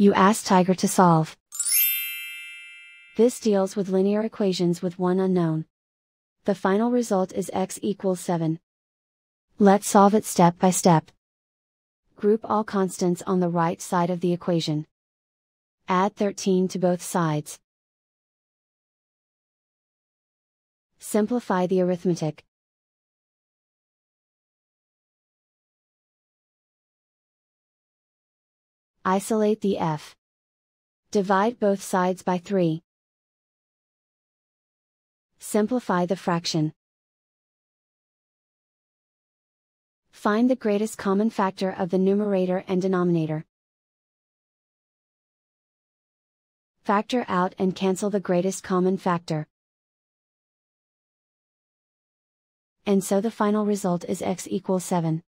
you ask Tiger to solve. This deals with linear equations with one unknown. The final result is x equals 7. Let's solve it step by step. Group all constants on the right side of the equation. Add 13 to both sides. Simplify the arithmetic. Isolate the f. Divide both sides by 3. Simplify the fraction. Find the greatest common factor of the numerator and denominator. Factor out and cancel the greatest common factor. And so the final result is x equals 7.